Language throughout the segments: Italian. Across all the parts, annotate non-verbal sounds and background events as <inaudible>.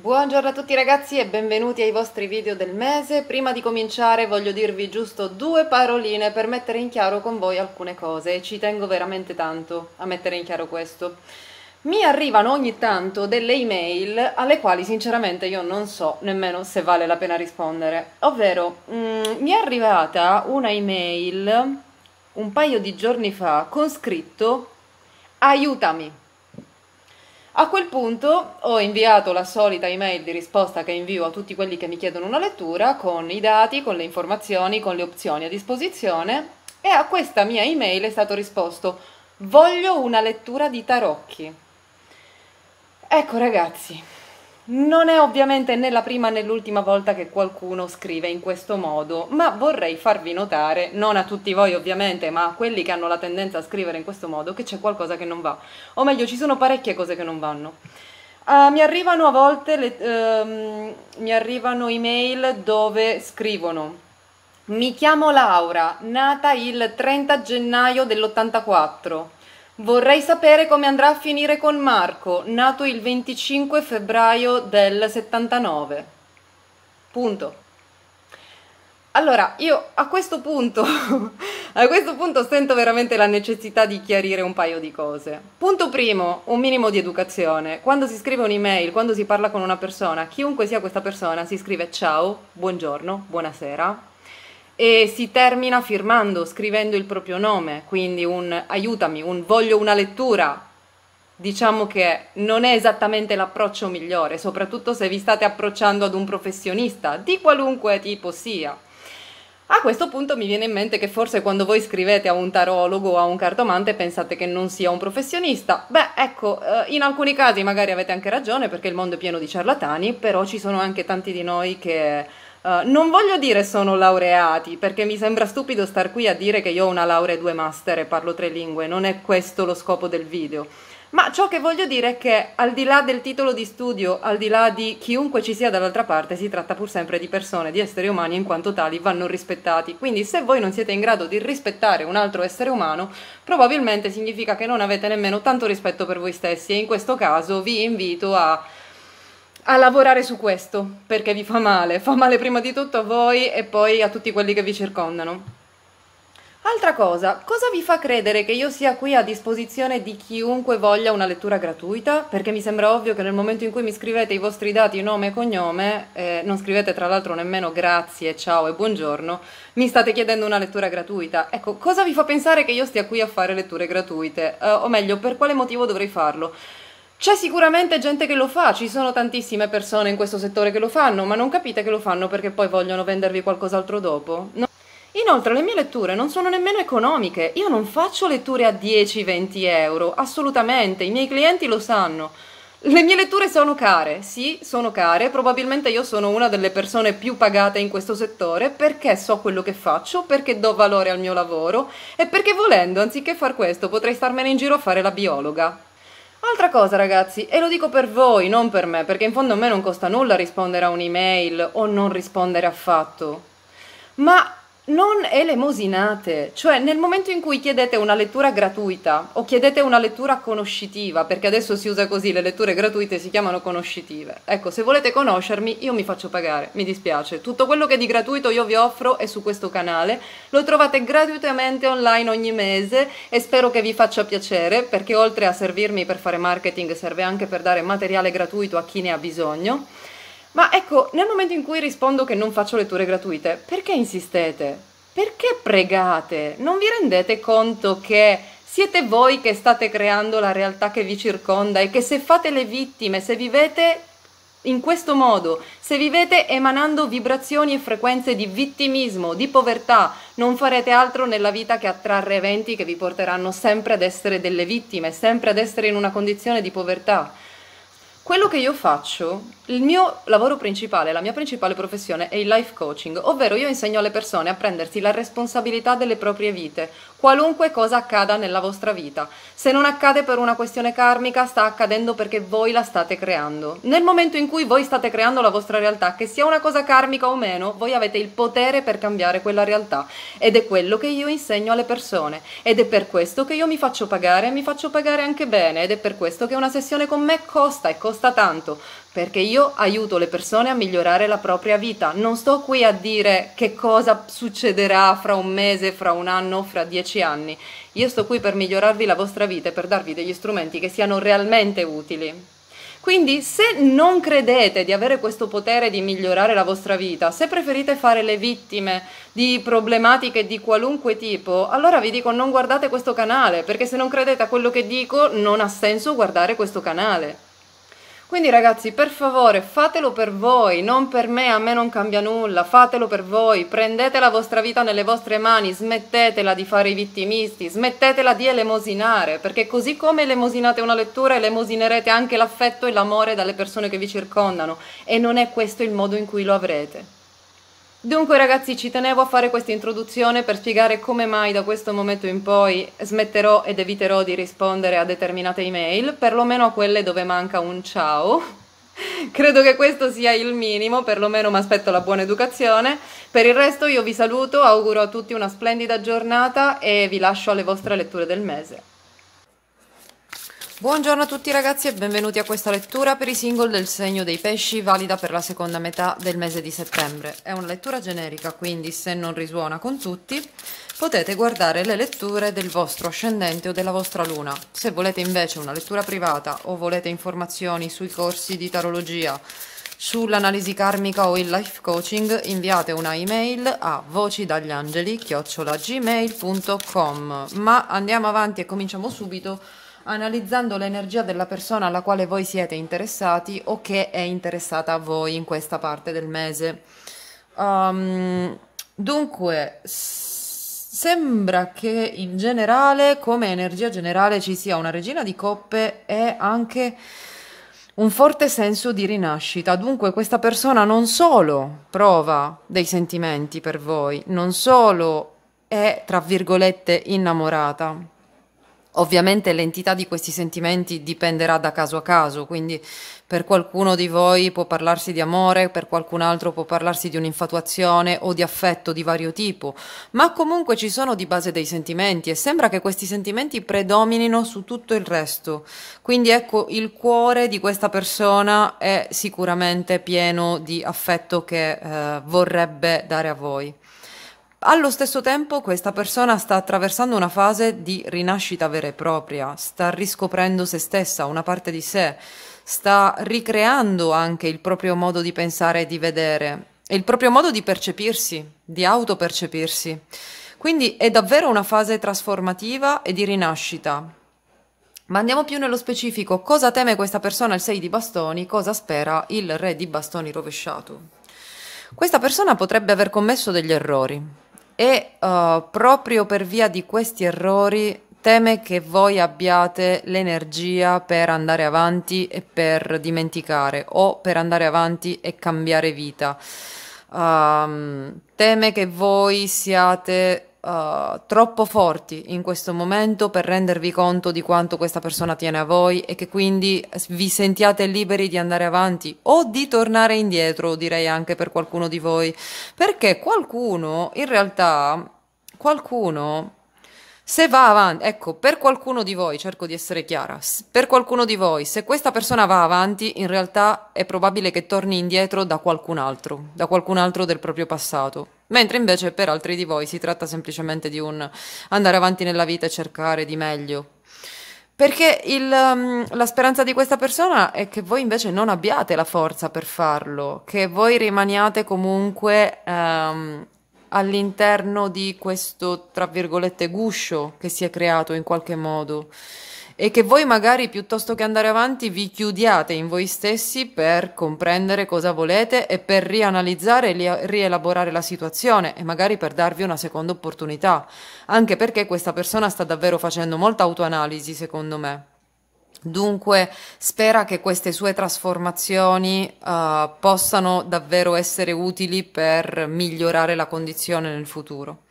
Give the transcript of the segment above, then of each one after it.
Buongiorno a tutti ragazzi e benvenuti ai vostri video del mese. Prima di cominciare voglio dirvi giusto due paroline per mettere in chiaro con voi alcune cose e ci tengo veramente tanto a mettere in chiaro questo. Mi arrivano ogni tanto delle email alle quali sinceramente io non so nemmeno se vale la pena rispondere. Ovvero, mh, mm, mi è arrivata una email un paio di giorni fa con scritto aiutami. A quel punto ho inviato la solita email di risposta che invio a tutti quelli che mi chiedono una lettura con i dati, con le informazioni, con le opzioni a disposizione e a questa mia email è stato risposto voglio una lettura di tarocchi. Ecco ragazzi, non è ovviamente né la prima né l'ultima volta che qualcuno scrive in questo modo, ma vorrei farvi notare, non a tutti voi ovviamente, ma a quelli che hanno la tendenza a scrivere in questo modo, che c'è qualcosa che non va. O meglio, ci sono parecchie cose che non vanno. Uh, mi arrivano a volte le, uh, mi arrivano email dove scrivono Mi chiamo Laura, nata il 30 gennaio dell'84 Vorrei sapere come andrà a finire con Marco, nato il 25 febbraio del 79. Punto. Allora, io a questo punto, <laughs> a questo punto sento veramente la necessità di chiarire un paio di cose. Punto primo, un minimo di educazione. Quando si scrive un'email, quando si parla con una persona, chiunque sia questa persona, si scrive ciao, buongiorno, buonasera, e si termina firmando, scrivendo il proprio nome, quindi un aiutami, un voglio una lettura. Diciamo che non è esattamente l'approccio migliore, soprattutto se vi state approcciando ad un professionista, di qualunque tipo sia. A questo punto mi viene in mente che forse quando voi scrivete a un tarologo o a un cartomante pensate che non sia un professionista. Beh, ecco, eh, in alcuni casi magari avete anche ragione perché il mondo è pieno di ciarlatani, però ci sono anche tanti di noi che Uh, non voglio dire sono laureati, perché mi sembra stupido star qui a dire che io ho una laurea e due master e parlo tre lingue, non è questo lo scopo del video. Ma ciò che voglio dire è che al di là del titolo di studio, al di là di chiunque ci sia dall'altra parte, si tratta pur sempre di persone, di esseri umani in quanto tali vanno rispettati. Quindi se voi non siete in grado di rispettare un altro essere umano, probabilmente significa che non avete nemmeno tanto rispetto per voi stessi e in questo caso vi invito a a lavorare su questo perché vi fa male, fa male prima di tutto a voi e poi a tutti quelli che vi circondano. Altra cosa, cosa vi fa credere che io sia qui a disposizione di chiunque voglia una lettura gratuita? Perché mi sembra ovvio che nel momento in cui mi scrivete i vostri dati, nome e cognome, eh, non scrivete tra l'altro nemmeno grazie, ciao e buongiorno, mi state chiedendo una lettura gratuita. Ecco, cosa vi fa pensare che io stia qui a fare letture gratuite? Eh, o meglio, per quale motivo dovrei farlo? C'è sicuramente gente che lo fa, ci sono tantissime persone in questo settore che lo fanno, ma non capite che lo fanno perché poi vogliono vendervi qualcos'altro dopo. No. Inoltre le mie letture non sono nemmeno economiche, io non faccio letture a 10-20 euro, assolutamente, i miei clienti lo sanno. Le mie letture sono care, sì, sono care, probabilmente io sono una delle persone più pagate in questo settore perché so quello che faccio, perché do valore al mio lavoro e perché volendo, anziché far questo, potrei starmene in giro a fare la biologa. Altra cosa ragazzi, e lo dico per voi, non per me, perché in fondo a me non costa nulla rispondere a un'email o non rispondere affatto. Ma non elemosinate, cioè nel momento in cui chiedete una lettura gratuita o chiedete una lettura conoscitiva, perché adesso si usa così, le letture gratuite si chiamano conoscitive. Ecco, se volete conoscermi io mi faccio pagare, mi dispiace. Tutto quello che di gratuito io vi offro è su questo canale, lo trovate gratuitamente online ogni mese e spero che vi faccia piacere, perché oltre a servirmi per fare marketing serve anche per dare materiale gratuito a chi ne ha bisogno. Ma ecco, nel momento in cui rispondo che non faccio letture gratuite, perché insistete? Perché pregate? Non vi rendete conto che siete voi che state creando la realtà che vi circonda e che se fate le vittime, se vivete in questo modo, se vivete emanando vibrazioni e frequenze di vittimismo, di povertà, non farete altro nella vita che attrarre eventi che vi porteranno sempre ad essere delle vittime, sempre ad essere in una condizione di povertà quello che io faccio, il mio lavoro principale, la mia principale professione è il life coaching, ovvero io insegno alle persone a prendersi la responsabilità delle proprie vite, qualunque cosa accada nella vostra vita. Se non accade per una questione karmica, sta accadendo perché voi la state creando. Nel momento in cui voi state creando la vostra realtà, che sia una cosa karmica o meno, voi avete il potere per cambiare quella realtà ed è quello che io insegno alle persone ed è per questo che io mi faccio pagare, e mi faccio pagare anche bene ed è per questo che una sessione con me costa e costa costa tanto, perché io aiuto le persone a migliorare la propria vita. Non sto qui a dire che cosa succederà fra un mese, fra un anno, fra dieci anni. Io sto qui per migliorarvi la vostra vita e per darvi degli strumenti che siano realmente utili. Quindi se non credete di avere questo potere di migliorare la vostra vita, se preferite fare le vittime di problematiche di qualunque tipo, allora vi dico non guardate questo canale, perché se non credete a quello che dico non ha senso guardare questo canale. Quindi ragazzi, per favore, fatelo per voi, non per me, a me non cambia nulla, fatelo per voi, prendete la vostra vita nelle vostre mani, smettetela di fare i vittimisti, smettetela di elemosinare, perché così come elemosinate una lettura, elemosinerete anche l'affetto e l'amore dalle persone che vi circondano e non è questo il modo in cui lo avrete. Dunque ragazzi ci tenevo a fare questa introduzione per spiegare come mai da questo momento in poi smetterò ed eviterò di rispondere a determinate email, perlomeno a quelle dove manca un ciao. <laughs> Credo che questo sia il minimo, perlomeno mi aspetto la buona educazione. Per il resto io vi saluto, auguro a tutti una splendida giornata e vi lascio alle vostre letture del mese. Buongiorno a tutti ragazzi e benvenuti a questa lettura per i single del segno dei pesci valida per la seconda metà del mese di settembre. È una lettura generica quindi se non risuona con tutti potete guardare le letture del vostro ascendente o della vostra luna. Se volete invece una lettura privata o volete informazioni sui corsi di tarologia, sull'analisi karmica o il life coaching inviate una email a vocidagliangeli-gmail.com ma andiamo avanti e cominciamo subito analizzando l'energia della persona alla quale voi siete interessati o che è interessata a voi in questa parte del mese. Um, dunque, sembra che in generale, come energia generale, ci sia una regina di coppe e anche un forte senso di rinascita. Dunque questa persona non solo prova dei sentimenti per voi, non solo è, tra virgolette, innamorata, Ovviamente l'entità di questi sentimenti dipenderà da caso a caso, quindi per qualcuno di voi può parlarsi di amore, per qualcun altro può parlarsi di un'infatuazione o di affetto di vario tipo, ma comunque ci sono di base dei sentimenti e sembra che questi sentimenti predominino su tutto il resto. Quindi ecco, il cuore di questa persona è sicuramente pieno di affetto che eh, vorrebbe dare a voi. Allo stesso tempo questa persona sta attraversando una fase di rinascita vera e propria, sta riscoprendo se stessa, una parte di sé, sta ricreando anche il proprio modo di pensare e di vedere, e il proprio modo di percepirsi, di autopercepirsi. Quindi è davvero una fase trasformativa e di rinascita. Ma andiamo più nello specifico, cosa teme questa persona il 6 di bastoni, cosa spera il re di bastoni rovesciato? Questa persona potrebbe aver commesso degli errori, e uh, proprio per via di questi errori teme che voi abbiate l'energia per andare avanti e per dimenticare o per andare avanti e cambiare vita. Um, teme che voi siate uh, troppo forti in questo momento per rendervi conto di quanto questa persona tiene a voi e che quindi vi sentiate liberi di andare avanti o di tornare indietro, direi anche per qualcuno di voi, perché qualcuno in realtà qualcuno se va avanti, ecco, per qualcuno di voi, cerco di essere chiara, per qualcuno di voi, se questa persona va avanti, in realtà è probabile che torni indietro da qualcun altro, da qualcun altro del proprio passato. Mentre invece per altri di voi si tratta semplicemente di un andare avanti nella vita e cercare di meglio. Perché il, mm, la speranza di questa persona è che voi invece non abbiate la forza per farlo, che voi rimaniate comunque um, all'interno di questo, tra virgolette, guscio che si è creato in qualche modo e che voi magari piuttosto che andare avanti vi chiudiate in voi stessi per comprendere cosa volete e per rianalizzare e rielaborare la situazione e magari per darvi una seconda opportunità, anche perché questa persona sta davvero facendo molta autoanalisi secondo me. Dunque spera che queste sue trasformazioni uh, possano davvero essere utili per migliorare la condizione nel futuro.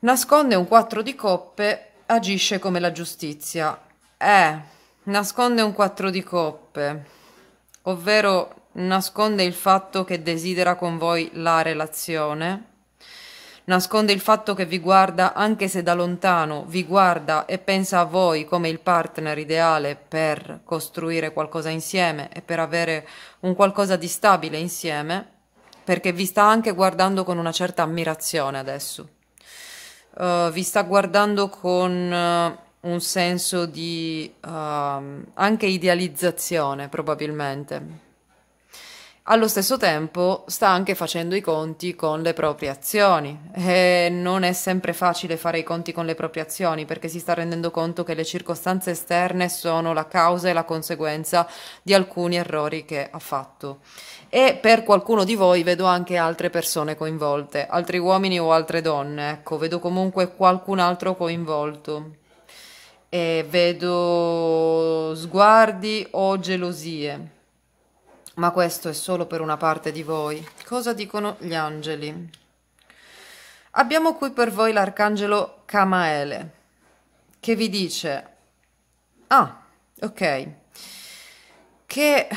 Nasconde un 4 di coppe, agisce come la giustizia. Eh, nasconde un 4 di coppe, ovvero nasconde il fatto che desidera con voi la relazione nasconde il fatto che vi guarda anche se da lontano, vi guarda e pensa a voi come il partner ideale per costruire qualcosa insieme e per avere un qualcosa di stabile insieme, perché vi sta anche guardando con una certa ammirazione adesso. Uh, vi sta guardando con uh, un senso di uh, anche idealizzazione probabilmente allo stesso tempo sta anche facendo i conti con le proprie azioni e non è sempre facile fare i conti con le proprie azioni perché si sta rendendo conto che le circostanze esterne sono la causa e la conseguenza di alcuni errori che ha fatto. E per qualcuno di voi vedo anche altre persone coinvolte, altri uomini o altre donne, ecco, vedo comunque qualcun altro coinvolto. E vedo sguardi o gelosie ma questo è solo per una parte di voi. Cosa dicono gli angeli? Abbiamo qui per voi l'arcangelo Camaele, che vi dice, ah, ok, che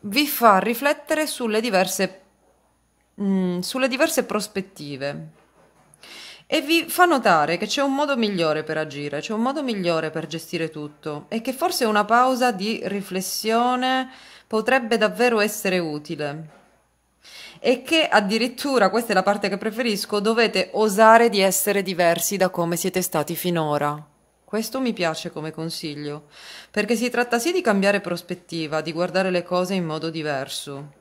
vi fa riflettere sulle diverse, mh, mm, sulle diverse prospettive e vi fa notare che c'è un modo migliore per agire, c'è un modo migliore per gestire tutto e che forse una pausa di riflessione potrebbe davvero essere utile e che addirittura, questa è la parte che preferisco, dovete osare di essere diversi da come siete stati finora. Questo mi piace come consiglio, perché si tratta sì di cambiare prospettiva, di guardare le cose in modo diverso,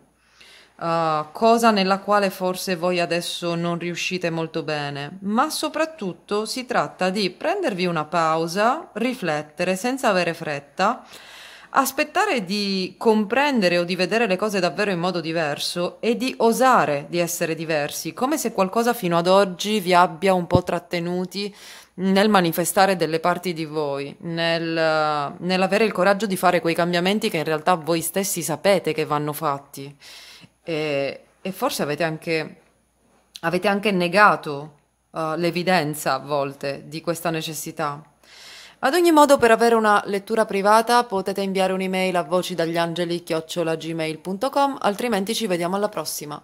uh, cosa nella quale forse voi adesso non riuscite molto bene, ma soprattutto si tratta di prendervi una pausa, riflettere senza avere fretta aspettare di comprendere o di vedere le cose davvero in modo diverso e di osare di essere diversi, come se qualcosa fino ad oggi vi abbia un po' trattenuti nel manifestare delle parti di voi, nel, nell'avere il coraggio di fare quei cambiamenti che in realtà voi stessi sapete che vanno fatti. E, e forse avete anche, avete anche negato uh, l'evidenza a volte di questa necessità. Ad ogni modo, per avere una lettura privata potete inviare un'email a vocidagliangeli-gmail.com, altrimenti ci vediamo alla prossima.